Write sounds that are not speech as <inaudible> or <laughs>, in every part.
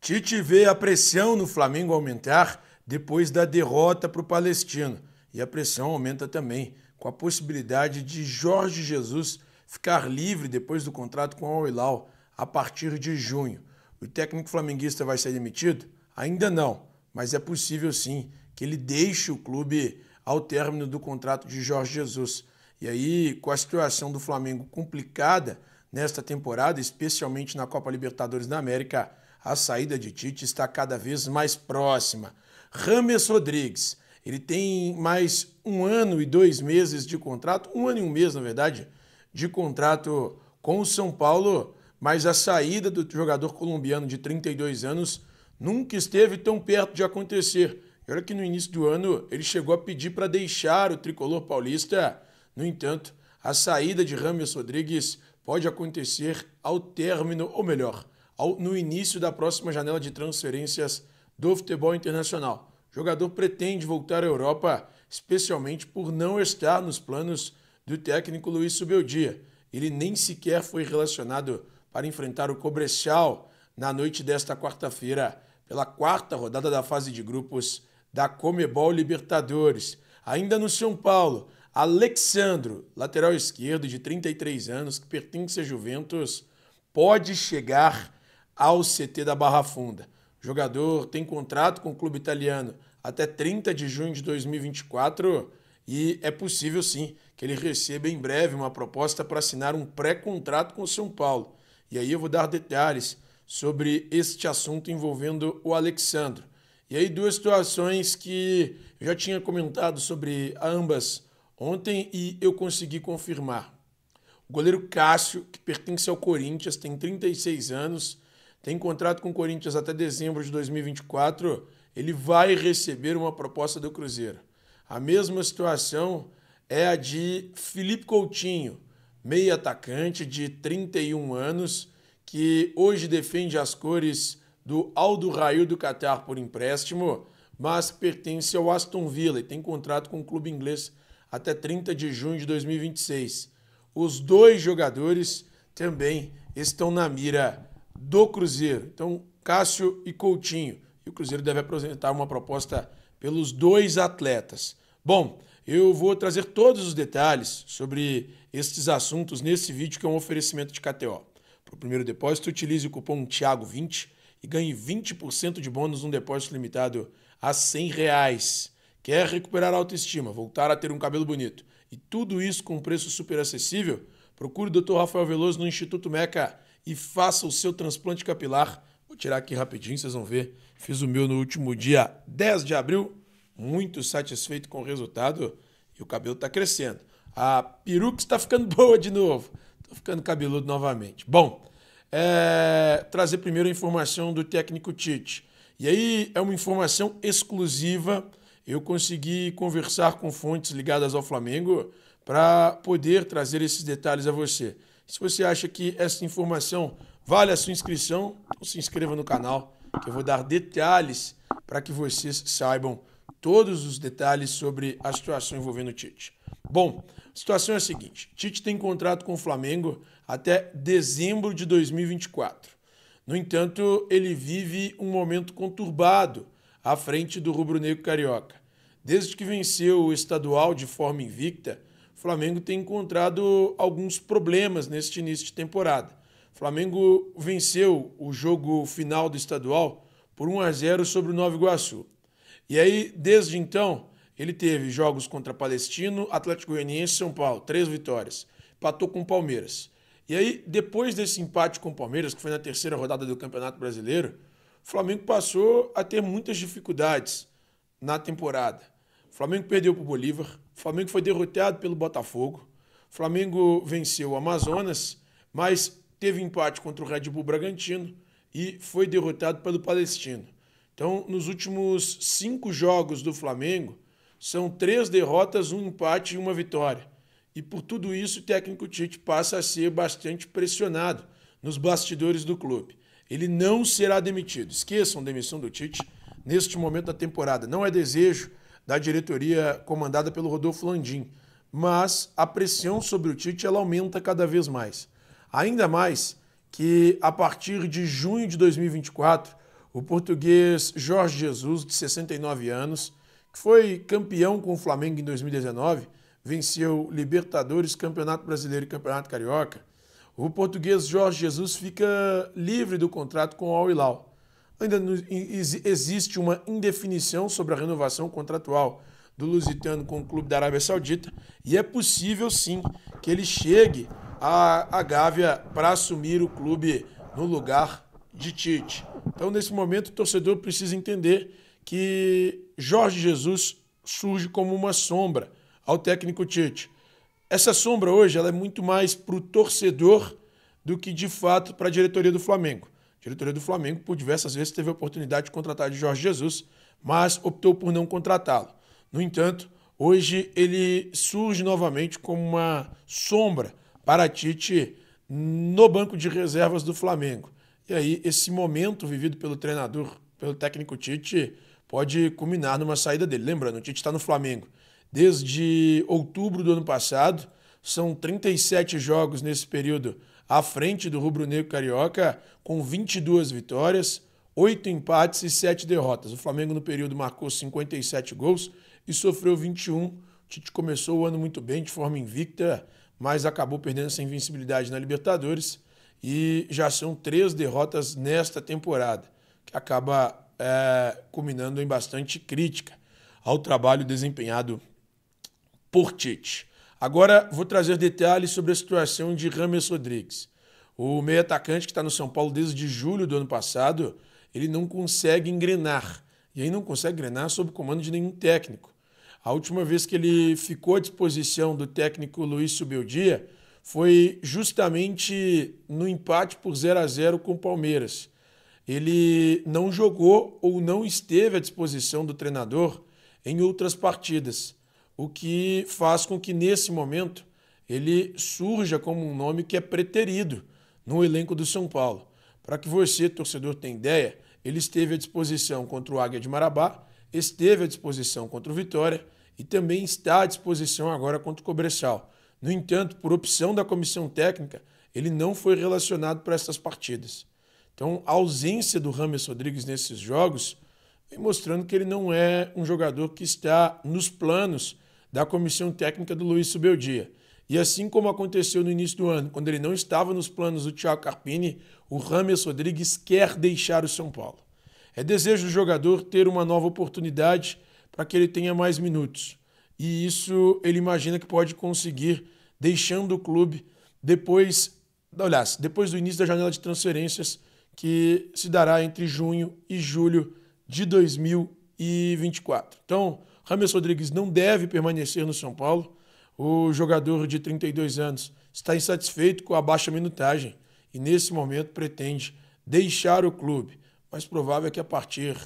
Tite vê a pressão no Flamengo aumentar depois da derrota para o Palestino. E a pressão aumenta também com a possibilidade de Jorge Jesus ficar livre depois do contrato com o Al a partir de junho. O técnico flamenguista vai ser demitido? Ainda não, mas é possível sim que ele deixe o clube ao término do contrato de Jorge Jesus. E aí, com a situação do Flamengo complicada nesta temporada, especialmente na Copa Libertadores da América, a saída de Tite está cada vez mais próxima. Rames Rodrigues, ele tem mais um ano e dois meses de contrato, um ano e um mês, na verdade, de contrato com o São Paulo, mas a saída do jogador colombiano de 32 anos nunca esteve tão perto de acontecer. E olha que no início do ano ele chegou a pedir para deixar o tricolor paulista. No entanto, a saída de Rames Rodrigues pode acontecer ao término, ou melhor, no início da próxima janela de transferências do futebol internacional. O jogador pretende voltar à Europa, especialmente por não estar nos planos do técnico Luiz Subeldia. Ele nem sequer foi relacionado para enfrentar o Cobrechal na noite desta quarta-feira, pela quarta rodada da fase de grupos da Comebol Libertadores. Ainda no São Paulo, Alexandro, lateral esquerdo de 33 anos, que pertence à Juventus, pode chegar ao CT da Barra Funda. O jogador tem contrato com o clube italiano até 30 de junho de 2024 e é possível sim que ele receba em breve uma proposta para assinar um pré-contrato com o São Paulo. E aí eu vou dar detalhes sobre este assunto envolvendo o Alexandro. E aí duas situações que eu já tinha comentado sobre ambas ontem e eu consegui confirmar. O goleiro Cássio, que pertence ao Corinthians, tem 36 anos, tem contrato com o Corinthians até dezembro de 2024, ele vai receber uma proposta do Cruzeiro. A mesma situação é a de Felipe Coutinho, meio atacante de 31 anos, que hoje defende as cores do Aldo Raio do Catar por empréstimo, mas pertence ao Aston Villa e tem contrato com o clube inglês até 30 de junho de 2026. Os dois jogadores também estão na mira do Cruzeiro. Então, Cássio e Coutinho. E o Cruzeiro deve apresentar uma proposta pelos dois atletas. Bom, eu vou trazer todos os detalhes sobre estes assuntos nesse vídeo que é um oferecimento de KTO. Para o primeiro depósito, utilize o cupom Thiago 20 e ganhe 20% de bônus num depósito limitado a R$ reais. Quer recuperar a autoestima, voltar a ter um cabelo bonito e tudo isso com um preço super acessível? Procure o Dr. Rafael Veloso no Instituto Meca e faça o seu transplante capilar. Vou tirar aqui rapidinho, vocês vão ver. Fiz o meu no último dia 10 de abril, muito satisfeito com o resultado e o cabelo está crescendo. A peruca está ficando <laughs> boa de novo. Estou ficando cabeludo novamente. Bom, é... trazer primeiro a informação do técnico Tite. E aí é uma informação exclusiva. Eu consegui conversar com fontes ligadas ao Flamengo para poder trazer esses detalhes a você. Se você acha que essa informação vale a sua inscrição, então se inscreva no canal, que eu vou dar detalhes para que vocês saibam todos os detalhes sobre a situação envolvendo o Tite. Bom, a situação é a seguinte: Tite tem contrato com o Flamengo até dezembro de 2024. No entanto, ele vive um momento conturbado à frente do rubro-negro carioca. Desde que venceu o estadual de forma invicta, o Flamengo tem encontrado alguns problemas neste início de temporada. O Flamengo venceu o jogo final do estadual por 1 a 0 sobre o Nova Iguaçu. E aí, desde então, ele teve jogos contra Palestino, Atlético Goianiense e São Paulo, três vitórias. Empatou com o Palmeiras. E aí, depois desse empate com o Palmeiras, que foi na terceira rodada do Campeonato Brasileiro, o Flamengo passou a ter muitas dificuldades na temporada. O Flamengo perdeu para o Bolívar. O Flamengo foi derrotado pelo Botafogo. O Flamengo venceu o Amazonas, mas teve empate contra o Red Bull Bragantino e foi derrotado pelo Palestino. Então, nos últimos cinco jogos do Flamengo, são três derrotas, um empate e uma vitória. E por tudo isso, o técnico Tite passa a ser bastante pressionado nos bastidores do clube. Ele não será demitido. Esqueçam a demissão do Tite neste momento da temporada. Não é desejo da diretoria comandada pelo Rodolfo Landim. Mas a pressão sobre o Tite ela aumenta cada vez mais. Ainda mais que a partir de junho de 2024, o português Jorge Jesus, de 69 anos, que foi campeão com o Flamengo em 2019, venceu Libertadores, Campeonato Brasileiro e Campeonato Carioca, o português Jorge Jesus fica livre do contrato com o Al Hilal ainda existe uma indefinição sobre a renovação contratual do Lusitano com o clube da Arábia Saudita e é possível sim que ele chegue à, à Gávea para assumir o clube no lugar de Tite. Então, nesse momento, o torcedor precisa entender que Jorge Jesus surge como uma sombra ao técnico Tite. Essa sombra hoje ela é muito mais para o torcedor do que de fato para a diretoria do Flamengo. A diretoria do Flamengo, por diversas vezes, teve a oportunidade de contratar de Jorge Jesus, mas optou por não contratá-lo. No entanto, hoje ele surge novamente como uma sombra para Tite no banco de reservas do Flamengo. E aí, esse momento vivido pelo treinador, pelo técnico Tite, pode culminar numa saída dele. Lembrando, o Tite está no Flamengo desde outubro do ano passado, são 37 jogos nesse período à frente do rubro-negro carioca com 22 vitórias, 8 empates e 7 derrotas. O Flamengo no período marcou 57 gols e sofreu 21. O Tite começou o ano muito bem, de forma invicta, mas acabou perdendo essa invencibilidade na Libertadores e já são três derrotas nesta temporada, que acaba é, culminando em bastante crítica ao trabalho desempenhado por Tite. Agora vou trazer detalhes sobre a situação de Rames Rodrigues. O meio atacante que está no São Paulo desde julho do ano passado, ele não consegue engrenar. E aí não consegue engrenar sob comando de nenhum técnico. A última vez que ele ficou à disposição do técnico Luiz Subeldia foi justamente no empate por 0 a 0 com o Palmeiras. Ele não jogou ou não esteve à disposição do treinador em outras partidas o que faz com que nesse momento ele surja como um nome que é preterido no elenco do São Paulo. Para que você, torcedor, tenha ideia, ele esteve à disposição contra o Águia de Marabá, esteve à disposição contra o Vitória e também está à disposição agora contra o Cobressal. No entanto, por opção da comissão técnica, ele não foi relacionado para essas partidas. Então, a ausência do Rames Rodrigues nesses jogos vem mostrando que ele não é um jogador que está nos planos da comissão técnica do Luiz Subeldia. E assim como aconteceu no início do ano, quando ele não estava nos planos do Thiago Carpini, o Rames Rodrigues quer deixar o São Paulo. É desejo do jogador ter uma nova oportunidade para que ele tenha mais minutos. E isso ele imagina que pode conseguir deixando o clube depois, aliás, depois do início da janela de transferências que se dará entre junho e julho de 2024. Então, Rames Rodrigues não deve permanecer no São Paulo. O jogador de 32 anos está insatisfeito com a baixa minutagem e, nesse momento, pretende deixar o clube. Mas provável é que, a partir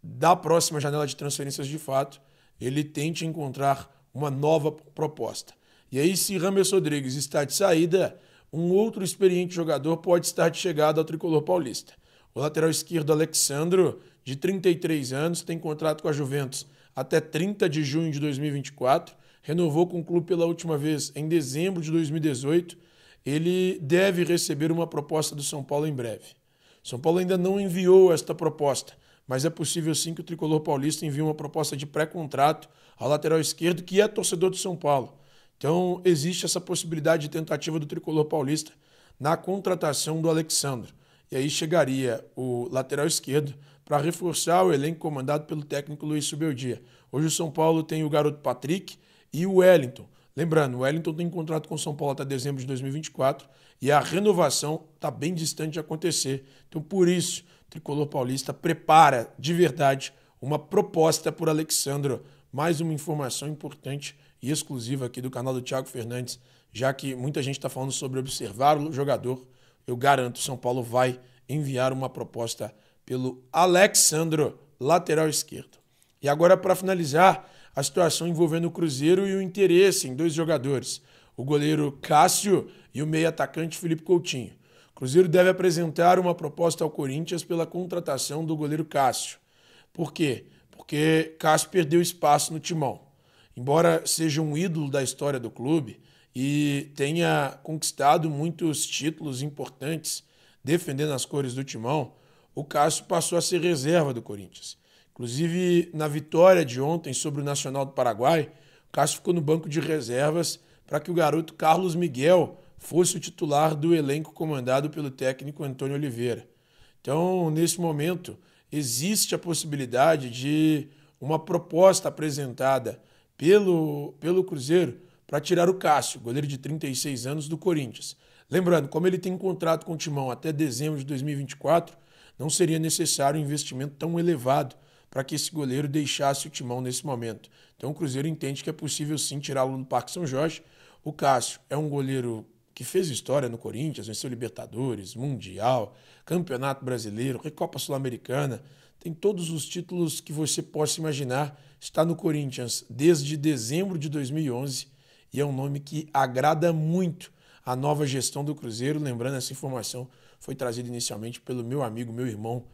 da próxima janela de transferências de fato, ele tente encontrar uma nova proposta. E aí, se Rames Rodrigues está de saída, um outro experiente jogador pode estar de chegada ao tricolor paulista. O lateral esquerdo Alexandro, de 33 anos, tem contrato com a Juventus até 30 de junho de 2024, renovou com o clube pela última vez em dezembro de 2018. Ele deve receber uma proposta do São Paulo em breve. São Paulo ainda não enviou esta proposta, mas é possível sim que o tricolor paulista envie uma proposta de pré-contrato ao lateral esquerdo, que é torcedor de São Paulo. Então, existe essa possibilidade de tentativa do tricolor paulista na contratação do Alexandre. E aí chegaria o lateral esquerdo para reforçar o elenco comandado pelo técnico Luiz Subeldia. Hoje o São Paulo tem o garoto Patrick e o Wellington. Lembrando, o Wellington tem contrato com o São Paulo até dezembro de 2024 e a renovação está bem distante de acontecer. Então, por isso, o Tricolor Paulista prepara de verdade uma proposta por Alexandro. Mais uma informação importante e exclusiva aqui do canal do Thiago Fernandes, já que muita gente está falando sobre observar o jogador eu garanto, São Paulo vai enviar uma proposta pelo Alexandro, lateral esquerdo. E agora, para finalizar, a situação envolvendo o Cruzeiro e o interesse em dois jogadores, o goleiro Cássio e o meio-atacante Felipe Coutinho. O Cruzeiro deve apresentar uma proposta ao Corinthians pela contratação do goleiro Cássio. Por quê? Porque Cássio perdeu espaço no timão. Embora seja um ídolo da história do clube, e tenha conquistado muitos títulos importantes defendendo as cores do timão, o Cássio passou a ser reserva do Corinthians. Inclusive, na vitória de ontem sobre o Nacional do Paraguai, o Cássio ficou no banco de reservas para que o garoto Carlos Miguel fosse o titular do elenco comandado pelo técnico Antônio Oliveira. Então, nesse momento, existe a possibilidade de uma proposta apresentada pelo, pelo Cruzeiro para tirar o Cássio, goleiro de 36 anos do Corinthians. Lembrando, como ele tem um contrato com o Timão até dezembro de 2024, não seria necessário um investimento tão elevado para que esse goleiro deixasse o Timão nesse momento. Então o Cruzeiro entende que é possível sim tirá-lo do Parque São Jorge. O Cássio é um goleiro que fez história no Corinthians, venceu Libertadores, Mundial, Campeonato Brasileiro, Recopa Sul-Americana, tem todos os títulos que você possa imaginar, está no Corinthians desde dezembro de 2011 e é um nome que agrada muito a nova gestão do Cruzeiro. Lembrando, essa informação foi trazida inicialmente pelo meu amigo, meu irmão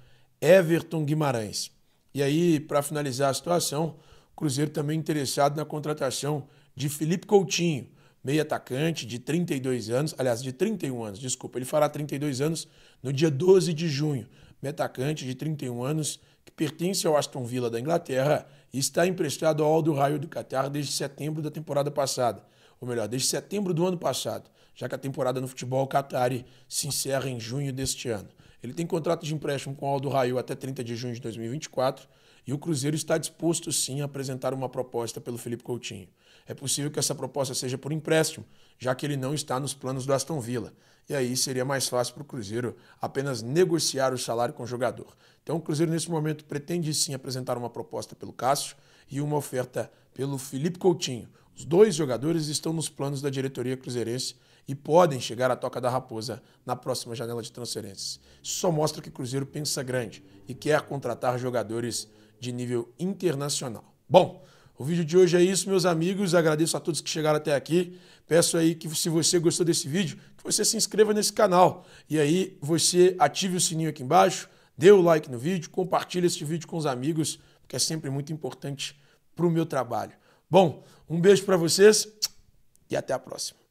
Everton Guimarães. E aí, para finalizar a situação, o Cruzeiro também interessado na contratação de Felipe Coutinho, meio atacante de 32 anos, aliás, de 31 anos, desculpa, ele fará 32 anos no dia 12 de junho atacante de 31 anos, que pertence ao Aston Villa da Inglaterra e está emprestado ao Aldo Raio do Qatar desde setembro da temporada passada, ou melhor, desde setembro do ano passado, já que a temporada no futebol qatari se encerra em junho deste ano. Ele tem contrato de empréstimo com o Aldo Raio até 30 de junho de 2024 e o Cruzeiro está disposto sim a apresentar uma proposta pelo Felipe Coutinho. É possível que essa proposta seja por empréstimo, já que ele não está nos planos do Aston Villa. E aí seria mais fácil para o Cruzeiro apenas negociar o salário com o jogador. Então o Cruzeiro, nesse momento, pretende sim apresentar uma proposta pelo Cássio e uma oferta pelo Felipe Coutinho. Os dois jogadores estão nos planos da diretoria cruzeirense e podem chegar à Toca da Raposa na próxima janela de transferências. Isso só mostra que o Cruzeiro pensa grande e quer contratar jogadores de nível internacional. Bom, o vídeo de hoje é isso, meus amigos. Agradeço a todos que chegaram até aqui. Peço aí que se você gostou desse vídeo, que você se inscreva nesse canal. E aí você ative o sininho aqui embaixo, dê o like no vídeo, compartilhe esse vídeo com os amigos, porque é sempre muito importante para o meu trabalho. Bom, um beijo para vocês e até a próxima.